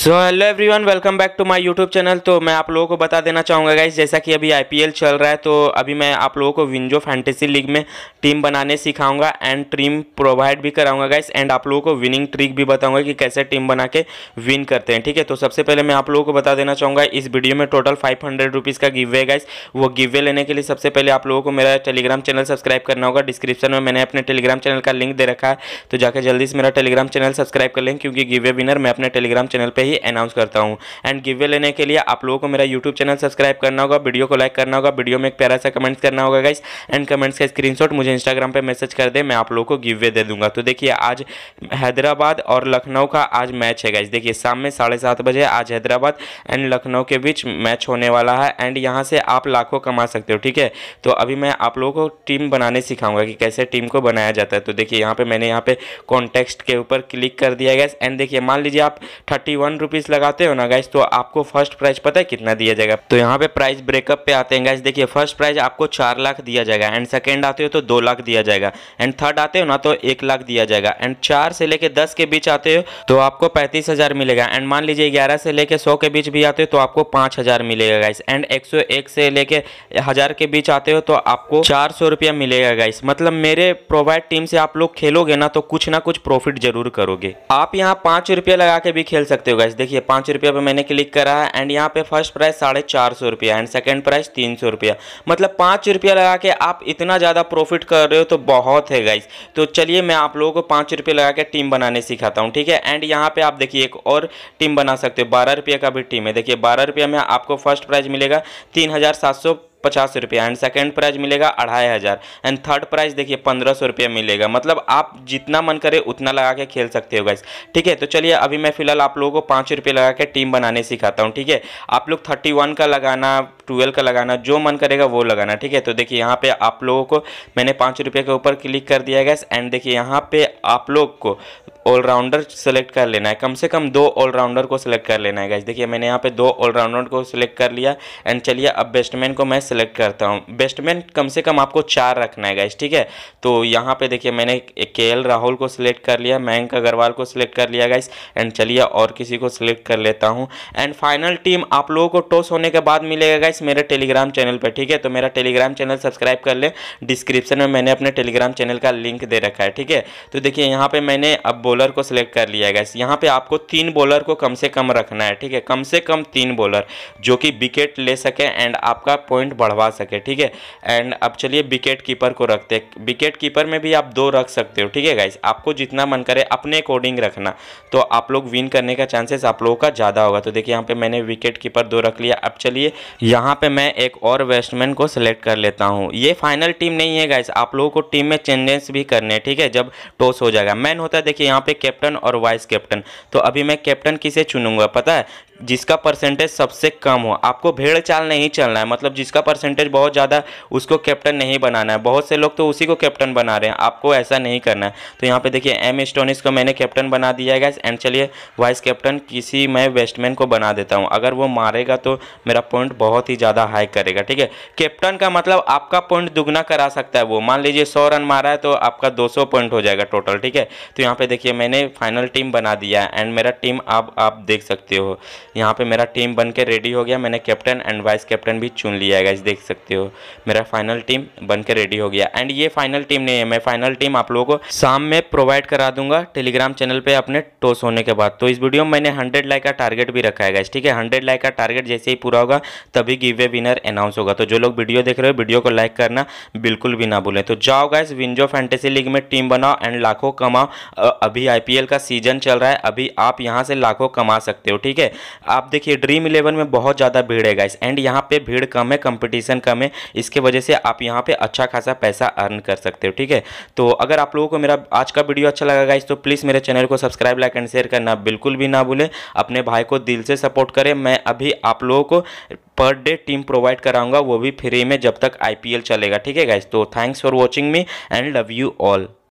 so hello everyone welcome back to my YouTube channel तो मैं आप लोगों को बता देना चाहूँगा गाइज जैसा कि अभी आईपीएल चल रहा है तो अभी मैं आप लोगों को विंजो फैंटेसी लीग में टीम बनाने सिखाऊंगा एंड टीम प्रोवाइड भी कराऊंगा गाइज एंड आप लोगों को विनिंग ट्रिक भी बताऊंगा कि कैसे टीम बना के विन करते हैं ठीक है तो सबसे पहले मैं आप लोगों को बता देना चाहूँगा इस वीडियो में टोटल फाइव हंड्रेड रुपीज़ का गिव है गाइज वो गिव लेने के लिए सबसे पहले आप लोगों को मेरा टेलीग्राम चैनल सब्सक्राइब करना होगा डिस्क्रिप्शन में मैंने अपने टेलीग्राम चैनल का लिंक दे रखा है तो जाकर जल्दी से मेरा टेलीग्राम चैनल सब्सक्राइब कर लें क्योंकि वे विनर मैं अपने टेलीग्राम चैनल पर पे ही अनाउंस करता हूँ एंड गिवे लेने के लिए आप लोगों को मेरा यूट्यूब चैनल सब्सक्राइब करना होगा वीडियो को लाइक करना होगा वीडियो में एक प्यारा सा कमेंट्स करना होगा गाइस एंड कमेंट्स का स्क्रीन मुझे इंस्टाग्राम पर मैसेज कर दे मैं आप लोगों को गिवे दे दूंगा तो देखिए आज हैदराबाद और लखनऊ का आज मैच है गाइज देखिए शाम में साढ़े बजे आज हैदराबाद एंड लखनऊ के बीच मैच होने वाला है एंड यहाँ से आप लाखों कमा सकते हो ठीक है तो अभी मैं आप लोगों को टीम बनाने सिखाऊंगा कि कैसे टीम को बनाया जाता है तो देखिए यहाँ पे मैंने यहाँ पे कॉन्टेक्स्ट के ऊपर क्लिक कर दिया गया एंड देखिए मान लीजिए आप थर्टी वन रुपीज़ लगाते हो ना गाइस तो आपको फर्स्ट प्राइज पता है कितना दिया जाएगा तो यहाँ पे प्राइस ब्रेकअप पे आते हैं गाइज देखिए फर्स्ट प्राइज आपको चार लाख दिया जाएगा एंड सेकेंड आते हो तो दो लाख दिया जाएगा एंड थर्ड आते हो ना तो एक लाख दिया जाएगा एंड चार से लेकर दस के बीच आते हो तो आपको पैंतीस मिलेगा एंड मान लीजिए ग्यारह से लेकर सौ के बीच भी आते हो तो आपको पांच हज़ार मिलेगा गाइस एंड एक सौ एक से लेके हज़ार के बीच आते हो तो आपको चार सौ रुपया मिलेगा गाइस मतलब मेरे प्रोवाइड टीम से आप लोग खेलोगे ना तो कुछ ना कुछ प्रॉफिट जरूर करोगे आप यहाँ पांच रुपया लगा के भी खेल सकते हो गैस देखिए पाँच रुपये पर मैंने क्लिक करा है एंड यहाँ पे फर्स्ट प्राइस साढ़े चार सौ रुपया एंड सेकेंड प्राइस तीन सौ रुपया मतलब पाँच रुपया लगा के आप इतना ज़्यादा प्रॉफिट कर रहे हो तो बहुत है गैस तो चलिए मैं आप लोगों को पाँच रुपये लगा के टीम बनाने सिखाता हूँ ठीक है एंड यहाँ पर आप देखिए एक और टीम बना सकते हो बारह का भी टीम है देखिए बारह में आपको फर्स्ट प्राइज़ मिलेगा तीन हज़ार सात सौ पचास रुपया एंड सेकेंड प्राइज मिलेगा अढ़ाई हज़ार एंड थर्ड प्राइज देखिए पंद्रह सौ रुपया मिलेगा मतलब आप जितना मन करे उतना लगा के खेल सकते हो गाइस ठीक है तो चलिए अभी मैं फिलहाल आप लोगों को पाँच रुपये लगा के टीम बनाने सिखाता हूँ ठीक है आप लोग थर्टी वन का लगाना ट्वेल्व का लगाना जो मन करेगा वो लगाना ठीक है तो देखिए यहाँ पर आप लोगों को मैंने पाँच रुपये के ऊपर क्लिक कर दिया गैस एंड देखिए यहाँ पर आप लोग को ऑलराउंडर सेलेक्ट कर लेना है कम से कम दो ऑलराउंडर को सिलेक्ट कर लेना है गाइज देखिए मैंने यहाँ पे दो ऑलराउंडर को सिलेक्ट कर लिया एंड चलिए अब बेस्टमैन को मैं सिलेक्ट करता हूँ बेस्टमैन कम से कम आपको चार रखना है गाइज ठीक है तो यहाँ पे देखिए मैंने के राहुल को सिलेक्ट कर लिया मयंक अग्रवाल को सिलेक्ट कर लिया गाइज एंड चलिए और किसी को सिलेक्ट कर लेता हूँ एंड फाइनल टीम आप लोगों को टॉस होने के बाद मिलेगा गाइस मेरे टेलीग्राम चैनल पर ठीक है तो मेरा टेलीग्राम चैनल सब्सक्राइब कर लें डिस्क्रिप्शन में मैंने अपने टेलीग्राम चैनल का लिंक दे रखा है ठीक है तो देखिए यहाँ पर मैंने अब बॉलर को सिलेक्ट कर लिया गया यहाँ पे आपको तीन बॉलर को कम से कम रखना है ठीक है कम से कम तीन बॉलर जो कि विकेट ले सके एंड आपका पॉइंट बढ़वा सके ठीक है एंड अब चलिए विकेट कीपर को रखते हैं विकेट कीपर में भी आप दो रख सकते हो ठीक है गाइस आपको जितना मन करे अपने अकॉर्डिंग रखना तो आप लोग विन करने का चांसेस आप लोगों का ज़्यादा होगा तो देखिए यहाँ पे मैंने विकेट कीपर दो रख लिया अब चलिए यहाँ पे मैं एक और बैट्समैन को सिलेक्ट कर लेता हूँ ये फाइनल टीम नहीं है गाइस आप लोगों को टीम में चेंजेस भी करने ठीक है जब टॉस हो जाएगा मैन होता है देखिए यहाँ यहाँ पे कैप्टन और वाइस कैप्टन तो अभी मैं कैप्टन किसे चुनूंगा पता है जिसका परसेंटेज सबसे कम हो आपको भेड़ चाल नहीं चलना है मतलब जिसका परसेंटेज बहुत ज़्यादा उसको कैप्टन नहीं बनाना है बहुत से लोग तो उसी को कैप्टन बना रहे हैं आपको ऐसा नहीं करना है तो यहाँ पे देखिए एम स्टोनिस को मैंने कैप्टन बना दिया है एंड चलिए वाइस कैप्टन किसी मैं वेस्टमैन को बना देता हूँ अगर वो मारेगा तो मेरा पॉइंट बहुत ही ज़्यादा हाई करेगा ठीक है कैप्टन का मतलब आपका पॉइंट दुगना करा सकता है वो मान लीजिए सौ रन मारा है तो आपका दो पॉइंट हो जाएगा टोटल ठीक है तो यहाँ पर देखिए मैंने फाइनल टीम बना दिया है एंड मेरा टीम अब आप देख सकते हो यहाँ पे मेरा टीम बन के रेडी हो गया मैंने कैप्टन एंड वाइस कैप्टन भी चुन लिया है गाइज देख सकते हो मेरा फाइनल टीम बन के रेडी हो गया एंड ये फाइनल टीम नहीं है मैं फाइनल टीम आप लोगों को शाम में प्रोवाइड करा दूंगा टेलीग्राम चैनल पर अपने टोस होने के बाद तो इस वीडियो में मैंने हंड्रेड लाइक का टारगेट भी रखा है गाइज ठीक है हंड्रेड लाइक का टारगेट जैसे ही पूरा होगा तभी गिवे विनर अनाउंस होगा तो जो लोग वीडियो देख रहे हो वीडियो को लाइक करना बिल्कुल भी ना भूलें तो जाओ गाइज विंजो फैंटेसी लीग में टीम बनाओ एंड लाखों कमाओ अभी आईपीएल का सीजन चल रहा है अभी आप यहाँ से लाखों कमा सकते हो ठीक है आप देखिए ड्रीम इलेवन में बहुत ज़्यादा भीड़ है गाइस एंड यहाँ पे भीड़ कम है कंपटीशन कम है इसके वजह से आप यहाँ पे अच्छा खासा पैसा अर्न कर सकते हो ठीक है तो अगर आप लोगों को मेरा आज का वीडियो अच्छा लगा गाइस तो प्लीज़ मेरे चैनल को सब्सक्राइब लाइक एंड शेयर करना बिल्कुल भी ना भूलें अपने भाई को दिल से सपोर्ट करें मैं अभी आप लोगों को पर डे टीम प्रोवाइड कराऊंगा वो भी फ्री में जब तक आई चलेगा ठीक है गाइज तो thanks for watching me and love you all